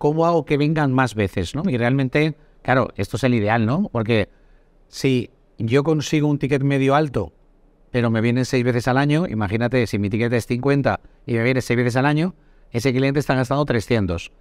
¿cómo hago que vengan más veces? ¿no? Y realmente, claro, esto es el ideal, ¿no? Porque si yo consigo un ticket medio alto, pero me vienen seis veces al año, imagínate, si mi ticket es 50 y me viene seis veces al año, ese cliente está gastando 300.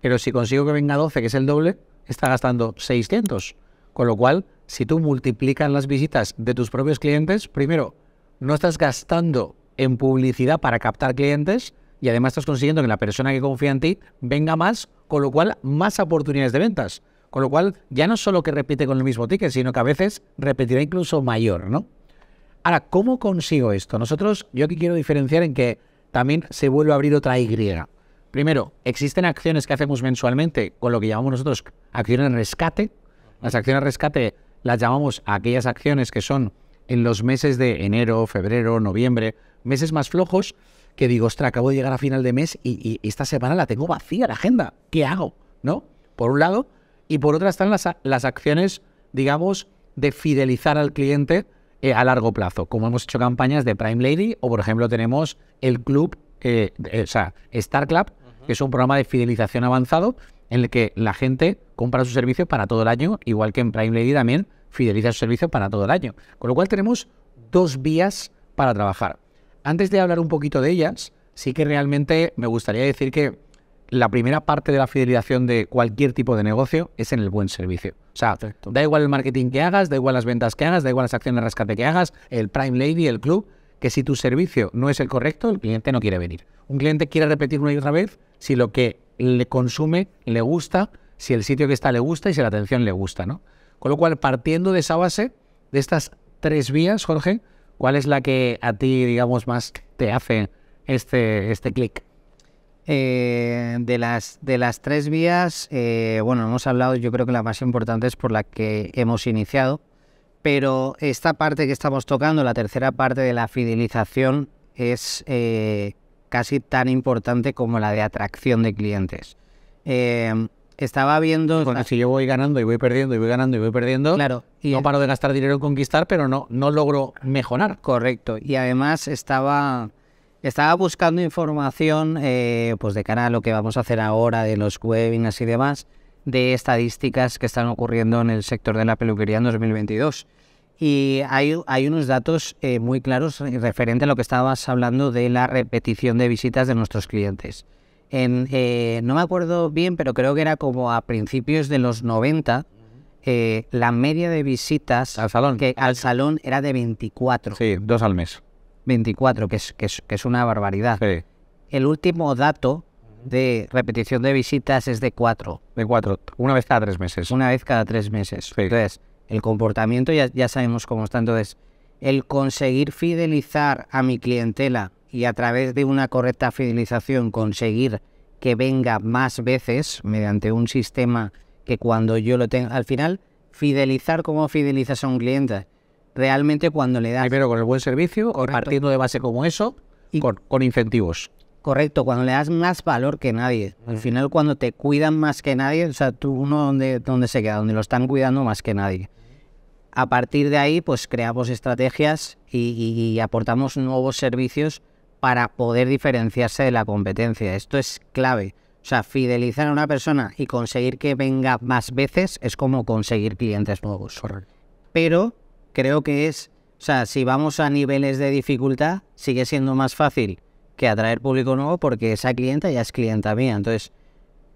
Pero si consigo que venga 12, que es el doble, está gastando 600. Con lo cual, si tú multiplicas las visitas de tus propios clientes, primero, no estás gastando en publicidad para captar clientes y además estás consiguiendo que la persona que confía en ti venga más con lo cual más oportunidades de ventas. Con lo cual ya no solo que repite con el mismo ticket, sino que a veces repetirá incluso mayor, ¿no? Ahora, ¿cómo consigo esto? Nosotros, yo aquí quiero diferenciar en que también se vuelve a abrir otra Y. Primero, existen acciones que hacemos mensualmente con lo que llamamos nosotros acciones rescate. Las acciones rescate las llamamos aquellas acciones que son en los meses de enero, febrero, noviembre, meses más flojos, que digo, ostras, acabo de llegar a final de mes y, esta semana la tengo vacía la agenda. ¿Qué hago? ¿No? Por un lado. Y por otra están las, las acciones, digamos, de fidelizar al cliente eh, a largo plazo, como hemos hecho campañas de Prime Lady o, por ejemplo, tenemos el club, eh, o sea, Star Club, que es un programa de fidelización avanzado en el que la gente compra sus servicios para todo el año, igual que en Prime Lady también fideliza sus servicios para todo el año. Con lo cual tenemos dos vías para trabajar antes de hablar un poquito de ellas, sí que realmente me gustaría decir que la primera parte de la fidelización de cualquier tipo de negocio es en el buen servicio. O sea, da igual el marketing que hagas, da igual las ventas que hagas, da igual las acciones de rescate que hagas, el Prime Lady, el club, que si tu servicio no es el correcto, el cliente no quiere venir. Un cliente quiere repetir una y otra vez si lo que le consume le gusta, si el sitio que está le gusta y si la atención le gusta, ¿no? Con lo cual, partiendo de esa base, de estas tres vías, Jorge, ¿Cuál es la que a ti, digamos, más te hace este, este clic? Eh, de, las, de las tres vías, eh, bueno, hemos hablado, yo creo que la más importante es por la que hemos iniciado, pero esta parte que estamos tocando, la tercera parte de la fidelización, es eh, casi tan importante como la de atracción de clientes estaba viendo. si yo voy ganando y voy perdiendo y voy ganando y voy perdiendo, claro, no paro de gastar dinero en conquistar, pero no, no logro mejorar. Correcto. Y además estaba, estaba buscando información eh, pues de cara a lo que vamos a hacer ahora, de los webinars y demás, de estadísticas que están ocurriendo en el sector de la peluquería en 2022. Y hay, hay unos datos eh, muy claros referente a lo que estabas hablando de la repetición de visitas de nuestros clientes. Eh, no me acuerdo bien, pero creo que era como a principios de los 90, eh, la media de visitas al salón. era de 24. Sí, dos al mes. 24, que es, una barbaridad. El último dato de repetición de visitas es de cuatro. De cuatro, una vez cada tres meses. Una vez cada tres meses. Entonces, el comportamiento ya, ya sabemos cómo está. Entonces, el conseguir fidelizar a mi clientela y a través de una correcta fidelización conseguir que venga más veces mediante un sistema que cuando yo lo tenga al final fidelizar como fidelizas a un cliente realmente cuando le das primero con el buen servicio o partiendo de base como eso y con, incentivos correcto cuando le das más valor que nadie al mm. final cuando te cuidan más que nadie o sea tú uno donde donde se queda donde lo están cuidando más que nadie a partir de ahí pues creamos estrategias y aportamos nuevos servicios para poder diferenciarse de la competencia. Esto es clave. O sea, fidelizar a una persona y conseguir que venga más veces es como conseguir clientes nuevos. Pero creo que es, o sea, si vamos a niveles de dificultad, sigue siendo más fácil que atraer público nuevo porque esa clienta ya es clienta mía. Entonces,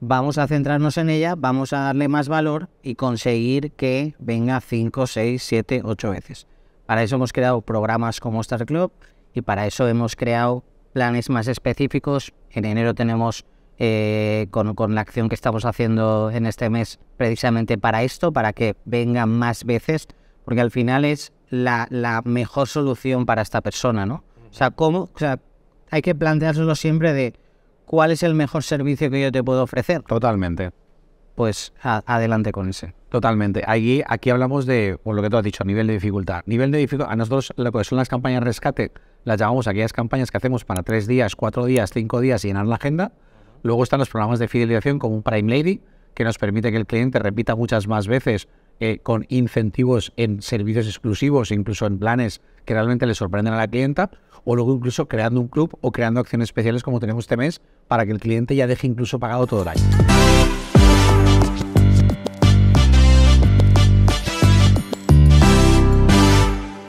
vamos a centrarnos en ella, vamos a darle más valor y conseguir que venga 5, 6, 7, 8 veces. Para eso hemos creado programas como Star Club, y para eso hemos creado planes más específicos. En enero tenemos eh, con, la acción que estamos haciendo en este mes precisamente para esto, para que vengan más veces, porque al final es la, mejor solución para esta persona, ¿no? O sea, ¿cómo? sea, hay que planteárselo siempre de cuál es el mejor servicio que yo te puedo ofrecer. Totalmente pues adelante con ese. Totalmente. Aquí, aquí hablamos de, o lo que tú has dicho, nivel de dificultad. Nivel de dificultad, a nosotros lo que son las campañas de rescate, las llamamos aquellas campañas que hacemos para tres días, cuatro días, cinco días y llenar la agenda. Luego están los programas de fidelización como un Prime Lady, que nos permite que el cliente repita muchas más veces eh, con incentivos en servicios exclusivos, incluso en planes que realmente le sorprenden a la clienta, o luego incluso creando un club o creando acciones especiales como tenemos este mes, para que el cliente ya deje incluso pagado todo el año.